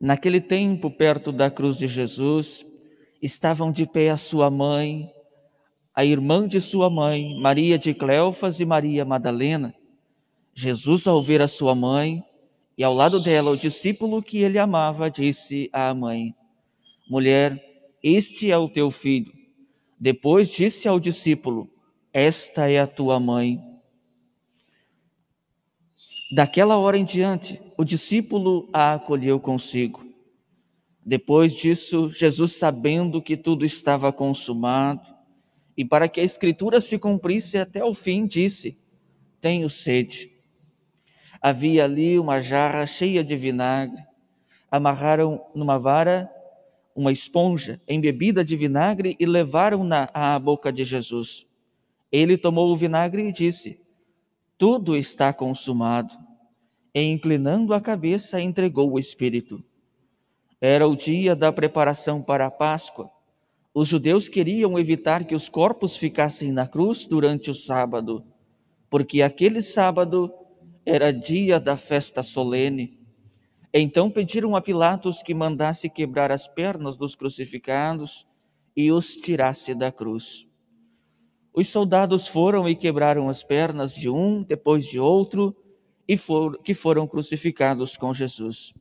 Naquele tempo, perto da cruz de Jesus, estavam de pé a sua mãe, a irmã de sua mãe, Maria de Cleofas e Maria Madalena. Jesus, ao ver a sua mãe e ao lado dela o discípulo que ele amava, disse à mãe: Mulher, este é o teu filho. Depois disse ao discípulo: Esta é a tua mãe. Daquela hora em diante, o discípulo a acolheu consigo. Depois disso, Jesus, sabendo que tudo estava consumado, e para que a escritura se cumprisse até o fim, disse: Tenho sede. Havia ali uma jarra cheia de vinagre. Amarraram numa vara uma esponja embebida de vinagre e levaram-na à boca de Jesus. Ele tomou o vinagre e disse: Tudo está consumado e, inclinando a cabeça, entregou o espírito. Era o dia da preparação para a Páscoa. Os judeus queriam evitar que os corpos ficassem na cruz durante o sábado, porque aquele sábado era dia da festa solene. Então pediram a Pilatos que mandasse quebrar as pernas dos crucificados e os tirasse da cruz. Os soldados foram e quebraram as pernas de um, depois de outro, e for, que foram crucificados com Jesus.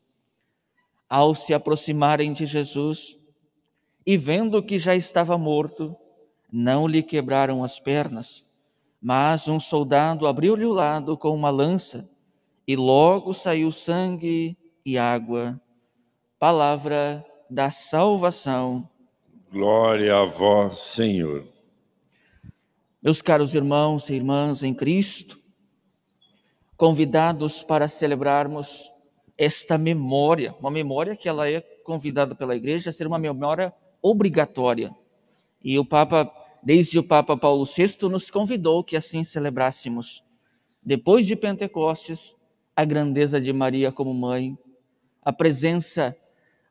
Ao se aproximarem de Jesus e vendo que já estava morto, não lhe quebraram as pernas, mas um soldado abriu-lhe o lado com uma lança e logo saiu sangue e água. Palavra da salvação. Glória a vós, Senhor. Meus caros irmãos e irmãs em Cristo, convidados para celebrarmos esta memória, uma memória que ela é convidada pela igreja a ser uma memória obrigatória. E o Papa, desde o Papa Paulo VI, nos convidou que assim celebrássemos, depois de Pentecostes, a grandeza de Maria como mãe, a presença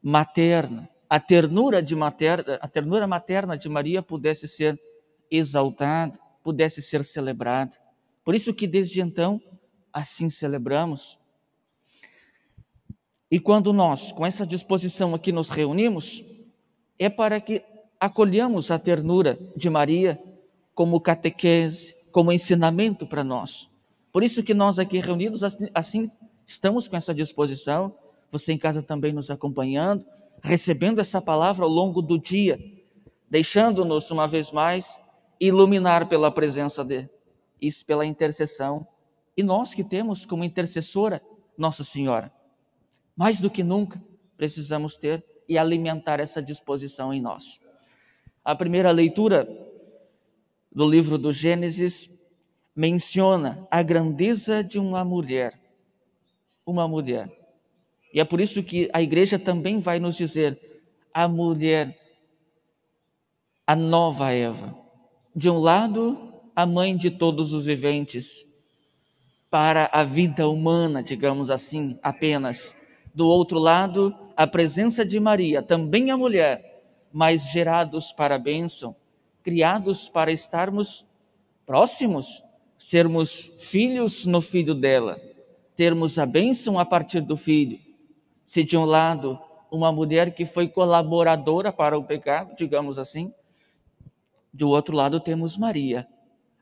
materna, a ternura de materna, a ternura materna de Maria pudesse ser exaltada, pudesse ser celebrada. Por isso que desde então assim celebramos. E quando nós, com essa disposição aqui, nos reunimos, é para que acolhamos a ternura de Maria como catequese, como ensinamento para nós. Por isso que nós aqui reunidos, assim, assim estamos com essa disposição, você em casa também nos acompanhando, recebendo essa palavra ao longo do dia, deixando-nos uma vez mais iluminar pela presença de, isso pela intercessão e nós que temos como intercessora Nossa Senhora. Mais do que nunca, precisamos ter e alimentar essa disposição em nós. A primeira leitura do livro do Gênesis menciona a grandeza de uma mulher. Uma mulher. E é por isso que a igreja também vai nos dizer a mulher, a nova Eva. De um lado, a mãe de todos os viventes, para a vida humana, digamos assim, apenas. Do outro lado, a presença de Maria, também a mulher, mas gerados para a bênção, criados para estarmos próximos, sermos filhos no filho dela, termos a bênção a partir do filho. Se de um lado, uma mulher que foi colaboradora para o pecado, digamos assim, do outro lado temos Maria,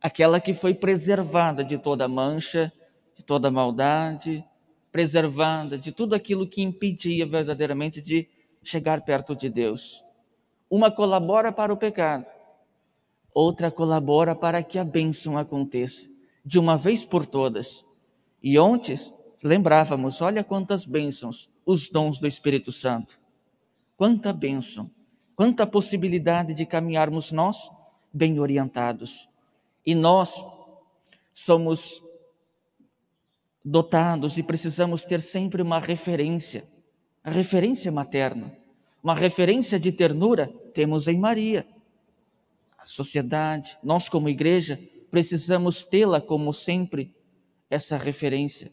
aquela que foi preservada de toda mancha, de toda maldade, preservada de tudo aquilo que impedia verdadeiramente de chegar perto de Deus. Uma colabora para o pecado, outra colabora para que a bênção aconteça, de uma vez por todas. E ontem lembrávamos, olha quantas bênçãos, os dons do Espírito Santo. Quanta bênção, quanta possibilidade de caminharmos nós bem orientados e nós somos dotados e precisamos ter sempre uma referência, a referência materna, uma referência de ternura temos em Maria. A sociedade, nós como igreja, precisamos tê-la como sempre essa referência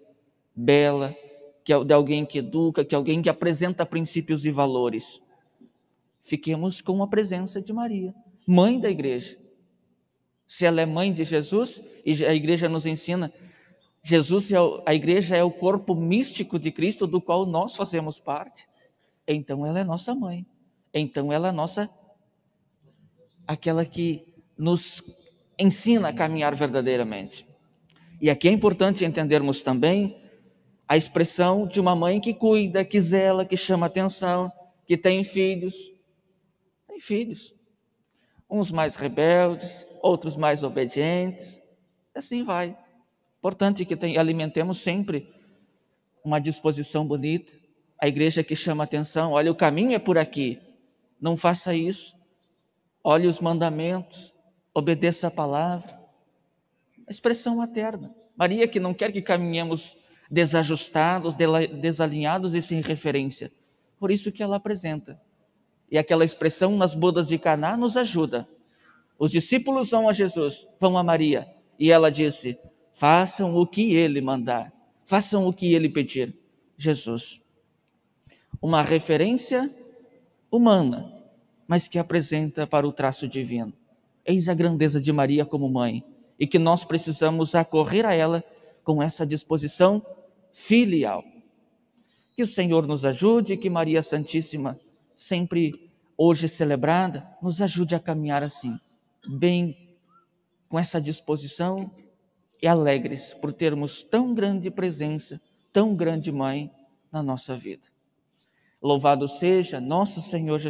bela, que é de alguém que educa, que é alguém que apresenta princípios e valores. Fiquemos com a presença de Maria, mãe da igreja, se ela é mãe de Jesus, e a igreja nos ensina, Jesus é o, a igreja é o corpo místico de Cristo do qual nós fazemos parte, então ela é nossa mãe. Então ela é nossa aquela que nos ensina a caminhar verdadeiramente. E aqui é importante entendermos também a expressão de uma mãe que cuida, que zela, que chama atenção, que tem filhos. Tem filhos uns mais rebeldes, outros mais obedientes, assim vai. Importante que tem, alimentemos sempre uma disposição bonita, a igreja que chama atenção, olha, o caminho é por aqui, não faça isso, olhe os mandamentos, obedeça a palavra. A expressão materna. Maria que não quer que caminhemos desajustados, desalinhados e sem referência. Por isso que ela apresenta e aquela expressão nas bodas de Caná nos ajuda. Os discípulos vão a Jesus, vão a Maria, e ela disse: "Façam o que ele mandar, façam o que ele pedir". Jesus. Uma referência humana, mas que apresenta para o traço divino. Eis a grandeza de Maria como mãe, e que nós precisamos acorrer a ela com essa disposição filial. Que o Senhor nos ajude, que Maria Santíssima sempre hoje celebrada, nos ajude a caminhar assim, bem com essa disposição e alegres por termos tão grande presença, tão grande mãe na nossa vida. Louvado seja nosso Senhor Jesus.